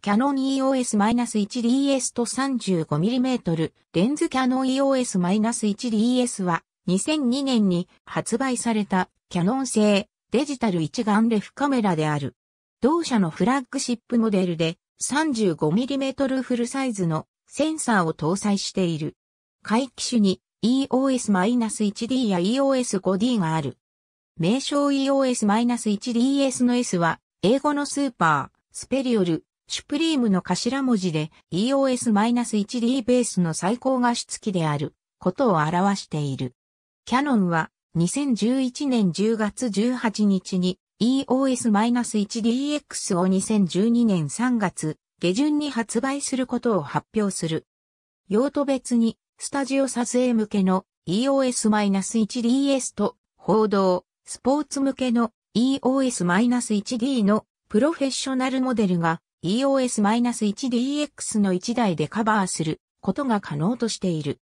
キャノン EOS-1DS と 35mm レンズキャノン EOS-1DS は2002年に発売されたキャノン製デジタル一眼レフカメラである。同社のフラッグシップモデルで 35mm フルサイズのセンサーを搭載している。回帰種に EOS-1D や EOS-5D がある。名称 EOS-1DS の S は英語のスーパー、スペリオル、シュプリームの頭文字で EOS-1D ベースの最高画質機であることを表している。キャノンは2011年10月18日に EOS-1DX を2012年3月下旬に発売することを発表する。用途別にスタジオ撮影向けの EOS-1DS と報道、スポーツ向けの EOS-1D のプロフェッショナルモデルが EOS-1DX の1台でカバーすることが可能としている。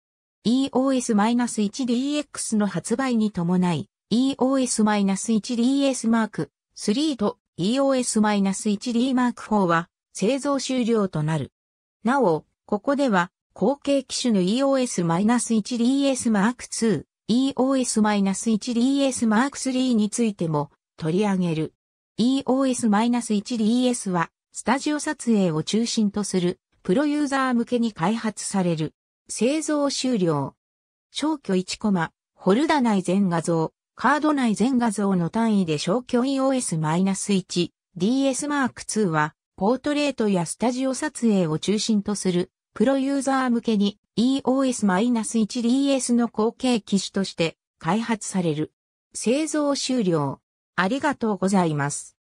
EOS-1DX の発売に伴い、EOS-1DS マーク3と EOS-1D マーク4は製造終了となる。なお、ここでは後継機種の EOS-1DS マーク2、EOS-1DS マーク3についても取り上げる。EOS-1DS はスタジオ撮影を中心とする、プロユーザー向けに開発される。製造終了。消去1コマ、ホルダ内全画像、カード内全画像の単位で消去 EOS-1、DS マーク i は、ポートレートやスタジオ撮影を中心とする、プロユーザー向けに EOS-1DS の後継機種として開発される。製造終了。ありがとうございます。